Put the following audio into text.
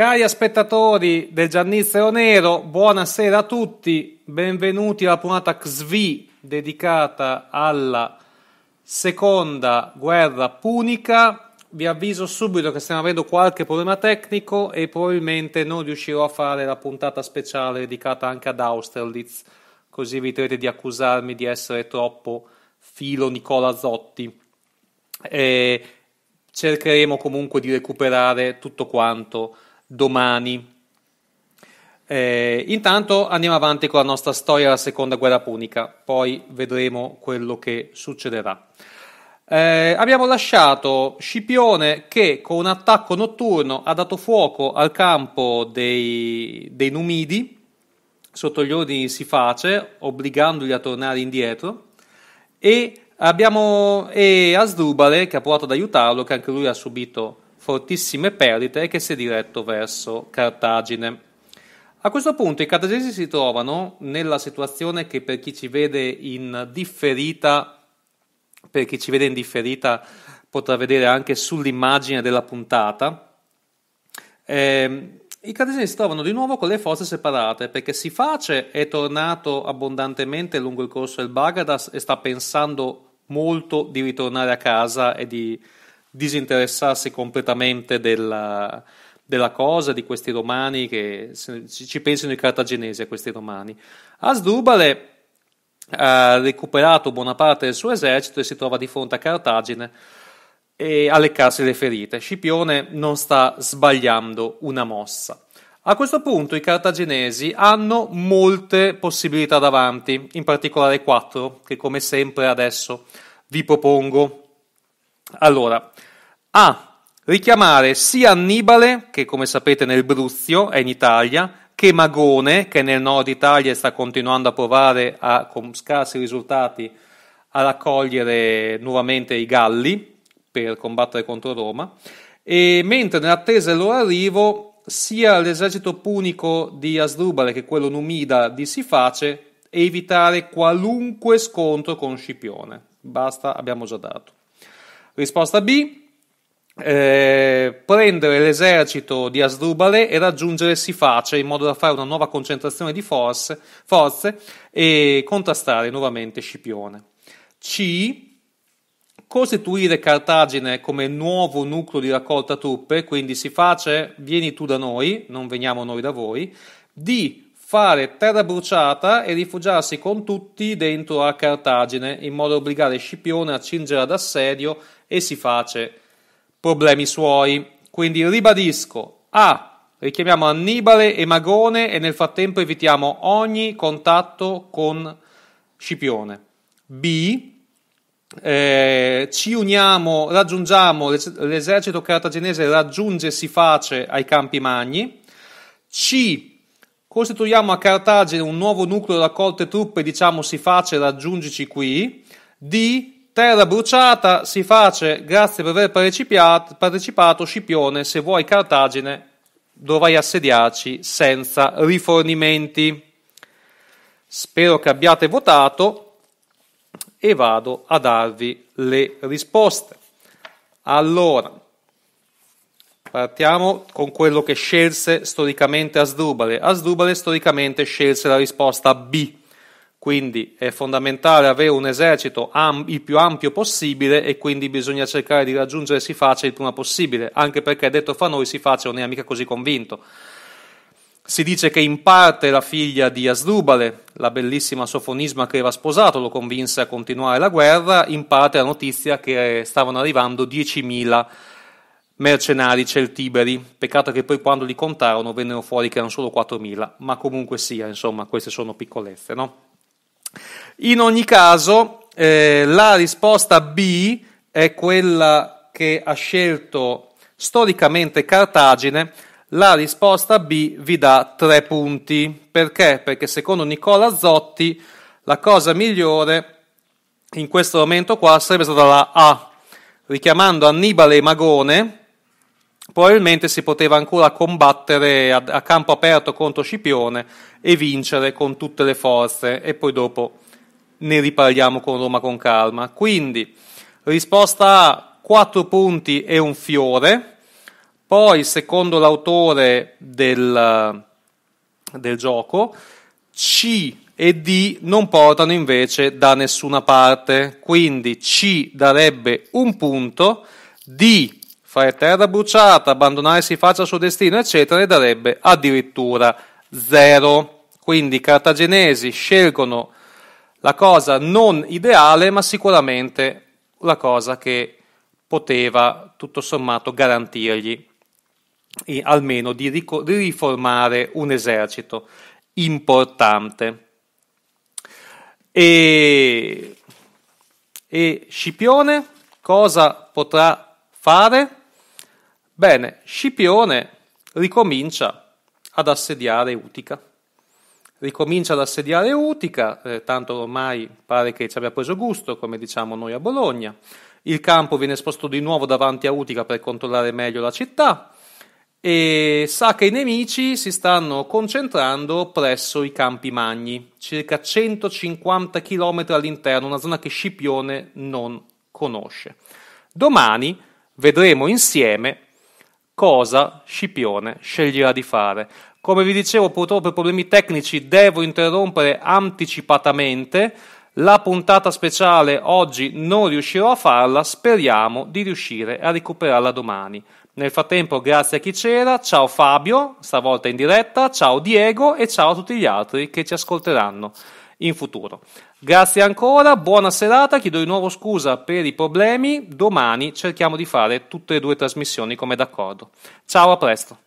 Cari spettatori del Giannizio Nero, buonasera a tutti, benvenuti alla puntata XV dedicata alla seconda guerra punica. Vi avviso subito che stiamo avendo qualche problema tecnico e probabilmente non riuscirò a fare la puntata speciale dedicata anche ad Austerlitz, così eviterete di accusarmi di essere troppo filo Nicola Zotti. E cercheremo comunque di recuperare tutto quanto domani. Eh, intanto andiamo avanti con la nostra storia della seconda guerra punica, poi vedremo quello che succederà. Eh, abbiamo lasciato Scipione che con un attacco notturno ha dato fuoco al campo dei, dei Numidi sotto gli ordini di Siface, obbligandoli a tornare indietro, e abbiamo e Asdrubale che ha provato ad aiutarlo, che anche lui ha subito fortissime perdite e che si è diretto verso Cartagine. A questo punto i cartagesi si trovano nella situazione che per chi ci vede in differita, per chi ci vede in differita potrà vedere anche sull'immagine della puntata. Eh, I cartesini si trovano di nuovo con le forze separate perché Siface è tornato abbondantemente lungo il corso del Bagadas e sta pensando molto di ritornare a casa e di, disinteressarsi completamente della, della cosa, di questi romani, che ci pensano i cartaginesi a questi romani. Asdrubale ha recuperato buona parte del suo esercito e si trova di fronte a Cartagine e a leccarsi le ferite. Scipione non sta sbagliando una mossa. A questo punto i cartaginesi hanno molte possibilità davanti, in particolare quattro, che come sempre adesso vi propongo allora, A. Richiamare sia Annibale, che come sapete nel Bruzio è in Italia, che Magone, che nel nord Italia sta continuando a provare a, con scarsi risultati a raccogliere nuovamente i Galli per combattere contro Roma, e mentre nell'attesa del loro arrivo sia l'esercito punico di Asdrubale che quello numida di Siface evitare qualunque scontro con Scipione. Basta, abbiamo già dato. Risposta B. Eh, prendere l'esercito di Asdrubale e raggiungere Siface in modo da fare una nuova concentrazione di forze, forze e contrastare nuovamente Scipione. C. Costituire Cartagine come nuovo nucleo di raccolta truppe, quindi Siface, vieni tu da noi, non veniamo noi da voi. D fare terra bruciata e rifugiarsi con tutti dentro a Cartagine, in modo da obbligare Scipione a cingere ad assedio e si face problemi suoi. Quindi ribadisco, A, richiamiamo Annibale e Magone e nel frattempo evitiamo ogni contatto con Scipione. B, eh, ci uniamo, raggiungiamo, l'esercito cartaginese raggiunge si face ai Campi Magni. C, Costituiamo a Cartagine un nuovo nucleo da colte truppe, diciamo si face, raggiungici qui. D. Terra bruciata, si face, grazie per aver partecipato, Scipione, se vuoi Cartagine, dovrai assediarci senza rifornimenti. Spero che abbiate votato e vado a darvi le risposte. Allora, Partiamo con quello che scelse storicamente Asdrubale. Asdrubale storicamente scelse la risposta B, quindi è fondamentale avere un esercito am- il più ampio possibile e quindi bisogna cercare di raggiungere si faccia il prima possibile, anche perché detto fra noi si faccia non è mica così convinto. Si dice che in parte la figlia di Asdrubale, la bellissima Sofonisma che aveva sposato, lo convinse a continuare la guerra, in parte la notizia che stavano arrivando 10.000 mercenari celtiberi. Peccato che poi quando li contarono vennero fuori che erano solo 4.000, ma comunque sia, insomma, queste sono piccolezze, no? In ogni caso, eh, la risposta B è quella che ha scelto storicamente Cartagine. La risposta B vi dà tre punti. Perché? Perché secondo Nicola Zotti la cosa migliore in questo momento qua sarebbe stata la A, richiamando Annibale e Magone, probabilmente si poteva ancora combattere a, a campo aperto contro Scipione e vincere con tutte le forze e poi dopo ne riparliamo con Roma con calma. Quindi risposta A 4 punti e un fiore. Poi, secondo l'autore del, del gioco, C e D non portano invece da nessuna parte, quindi C darebbe un punto, D fare terra bruciata, abbandonare si faccia il suo destino, eccetera, ne darebbe addirittura zero. Quindi i cartagenesi scelgono la cosa non ideale, ma sicuramente la cosa che poteva tutto sommato garantirgli almeno di, rico- di riformare un esercito importante. E, e Scipione cosa potrà fare? Bene, Scipione ricomincia ad assediare Utica. Ricomincia ad assediare Utica, eh, tanto ormai pare che ci abbia preso gusto, come diciamo noi a Bologna. Il campo viene esposto di nuovo davanti a Utica per controllare meglio la città e sa che i nemici si stanno concentrando presso i Campi Magni, circa 150 km all'interno, una zona che Scipione non conosce. Domani vedremo insieme cosa Scipione sceglierà di fare. Come vi dicevo, purtroppo per problemi tecnici devo interrompere anticipatamente. La puntata speciale oggi non riuscirò a farla, speriamo di riuscire a recuperarla domani. Nel frattempo, grazie a chi c'era, ciao Fabio, stavolta in diretta, ciao Diego e ciao a tutti gli altri che ci ascolteranno in futuro. Grazie ancora, buona serata, chiedo di nuovo scusa per i problemi, domani cerchiamo di fare tutte e due trasmissioni come d'accordo. Ciao, a presto.